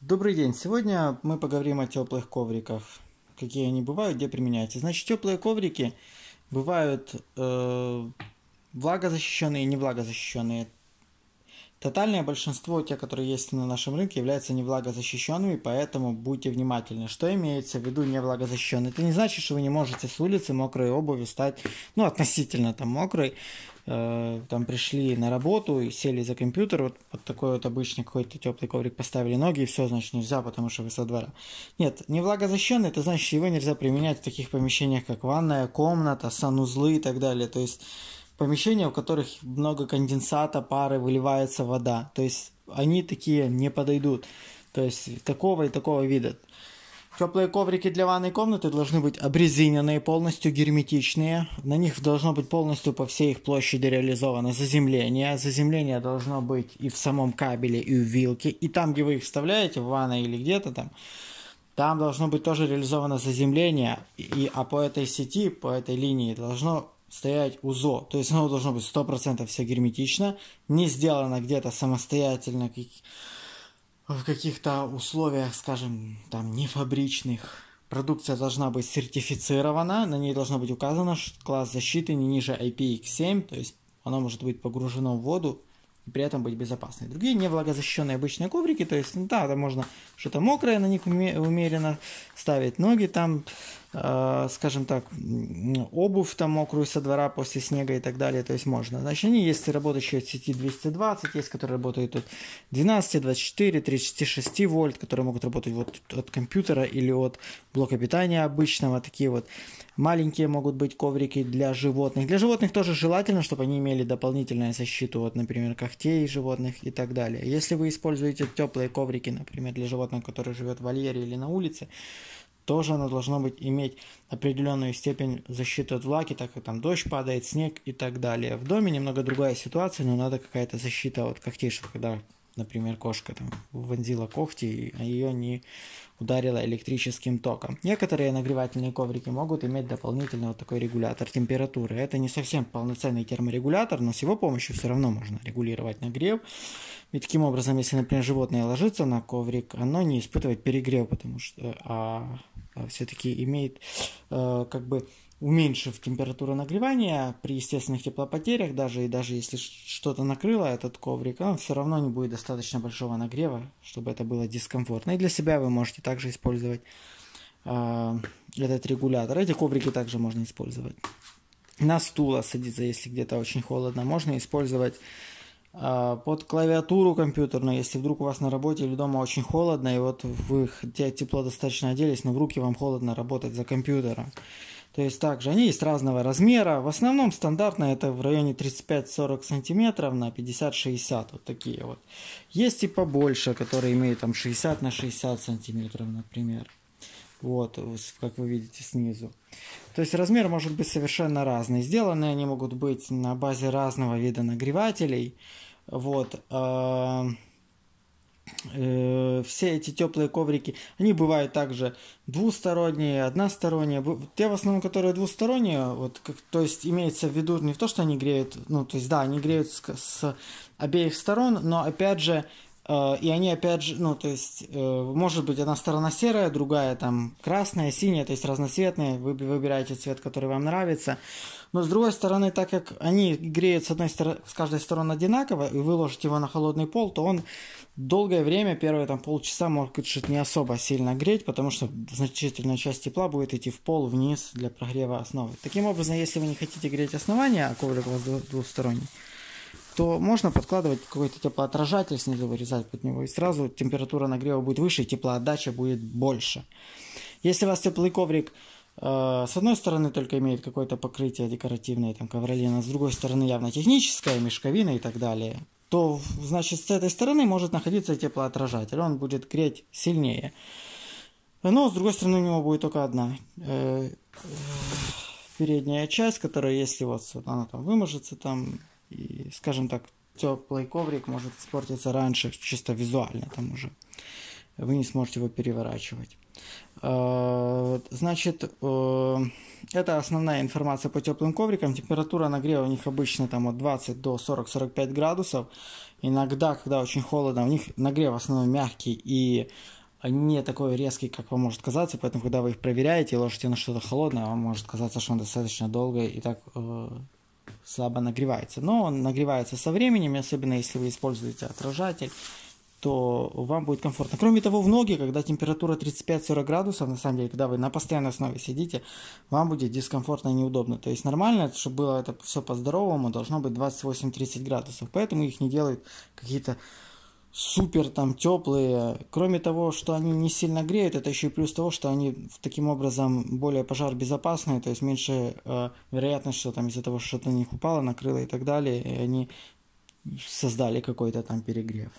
Добрый день! Сегодня мы поговорим о теплых ковриках. Какие они бывают, где применяются. Значит, теплые коврики бывают э, влагозащищенные и не влагозащищенные. Тотальное большинство тех, которые есть на нашем рынке, являются невлагозащищенными, поэтому будьте внимательны. Что имеется в виду невлагозащищенный? Это не значит, что вы не можете с улицы мокрой обуви стать, ну, относительно там мокрой, э, там пришли на работу и сели за компьютер, вот, вот такой вот обычный какой-то теплый коврик поставили ноги, и все, значит, нельзя, потому что вы со двора. Нет, невлагозащищенный, это значит, его нельзя применять в таких помещениях, как ванная комната, санузлы и так далее. То есть помещения, в которых много конденсата, пары, выливается вода. То есть они такие не подойдут. То есть такого и такого вида. Теплые коврики для ванной комнаты должны быть обрезиненные, полностью герметичные. На них должно быть полностью по всей их площади реализовано заземление. Заземление должно быть и в самом кабеле, и в вилке. И там, где вы их вставляете, в ванной или где-то там, там должно быть тоже реализовано заземление. И, а по этой сети, по этой линии должно стоять УЗО. То есть оно должно быть 100% все герметично, не сделано где-то самостоятельно в каких-то условиях, скажем, там, не фабричных. Продукция должна быть сертифицирована, на ней должно быть указано, что класс защиты не ниже IPX7, то есть оно может быть погружено в воду и при этом быть безопасной. Другие невлагозащищенные обычные коврики, то есть, ну да, там можно что-то мокрое на них умеренно ставить, ноги там Э, скажем так, обувь там мокрую со двора после снега и так далее, то есть можно. Значит, они есть работающие от сети 220, есть, которые работают от 12, 24, 36 вольт, которые могут работать вот от компьютера или от блока питания обычного, такие вот маленькие могут быть коврики для животных. Для животных тоже желательно, чтобы они имели дополнительную защиту, вот, например, когтей животных и так далее. Если вы используете теплые коврики, например, для животных, которые живет в вольере или на улице, тоже оно должно быть иметь определенную степень защиты от влаги, так как там дождь падает, снег и так далее. В доме немного другая ситуация, но надо какая-то защита от когтейших, когда, например, кошка там вонзила когти, а ее не ударила электрическим током. Некоторые нагревательные коврики могут иметь дополнительный вот такой регулятор температуры. Это не совсем полноценный терморегулятор, но с его помощью все равно можно регулировать нагрев. И таким образом, если, например, животное ложится на коврик, оно не испытывает перегрев, потому что а Э, все-таки имеет э, как бы уменьшив температуру нагревания при естественных теплопотерях, даже и даже если что-то накрыло этот коврик, он все равно не будет достаточно большого нагрева, чтобы это было дискомфортно. И для себя вы можете также использовать э, этот регулятор. Эти коврики также можно использовать. На стула садиться, если где-то очень холодно, можно использовать а, под клавиатуру компьютерную, если вдруг у вас на работе или дома очень холодно, и вот вы тепло достаточно оделись, но в руки вам холодно работать за компьютером. То есть также они есть разного размера. В основном стандартно это в районе 35-40 сантиметров на 50-60. Вот такие вот. Есть и побольше, которые имеют там 60 на 60 сантиметров, например. Вот, как вы видите снизу. То есть размер может быть совершенно разный. Сделаны они могут быть на базе разного вида нагревателей. Вот. Эм, э, все эти теплые коврики, они бывают также двусторонние, односторонние. Те в основном, которые двусторонние, вот, как, то есть имеется в виду не в то, что они греют, ну, то есть да, они греют с, с обеих сторон, но опять же Э, и они опять же, ну, то есть, э, может быть, одна сторона серая, другая там красная, синяя, то есть разноцветные, вы выбираете цвет, который вам нравится. Но с другой стороны, так как они греют с, одной стороны, с каждой стороны одинаково, и вы ложите его на холодный пол, то он долгое время, первые там полчаса, может быть, не особо сильно греть, потому что значительная часть тепла будет идти в пол вниз для прогрева основы. Таким образом, если вы не хотите греть основание, а коврик у вас двусторонний, то можно подкладывать какой-то теплоотражатель снизу, вырезать под него, и сразу температура нагрева будет выше, и теплоотдача будет больше. Если у вас теплый коврик э, с одной стороны только имеет какое-то покрытие декоративное, там ковролина, с другой стороны явно техническая мешковина и так далее, то, значит, с этой стороны может находиться теплоотражатель, он будет греть сильнее. Но, с другой стороны, у него будет только одна э, э, передняя часть, которая, если вот она там выможется, там и, скажем так, теплый коврик может испортиться раньше, чисто визуально там уже. Вы не сможете его переворачивать. А, значит, э, это основная информация по теплым коврикам. Температура нагрева у них обычно там от 20 до 40-45 градусов. Иногда, когда очень холодно, у них нагрев в основном мягкий и не такой резкий, как вам может казаться, поэтому, когда вы их проверяете и ложите на что-то холодное, вам может казаться, что он достаточно долго и так э, слабо нагревается. Но он нагревается со временем, особенно если вы используете отражатель, то вам будет комфортно. Кроме того, в ноги, когда температура 35-40 градусов, на самом деле, когда вы на постоянной основе сидите, вам будет дискомфортно и неудобно. То есть нормально, чтобы было это все по-здоровому, должно быть 28-30 градусов. Поэтому их не делают какие-то супер там теплые. Кроме того, что они не сильно греют, это еще и плюс того, что они таким образом более пожаробезопасные, то есть меньше э, вероятность, что там из-за того, что что-то на них упало, накрыло и так далее, и они создали какой-то там перегрев.